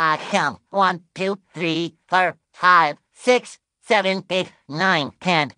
I count one, two, three, four, five, six, seven, eight, nine, ten.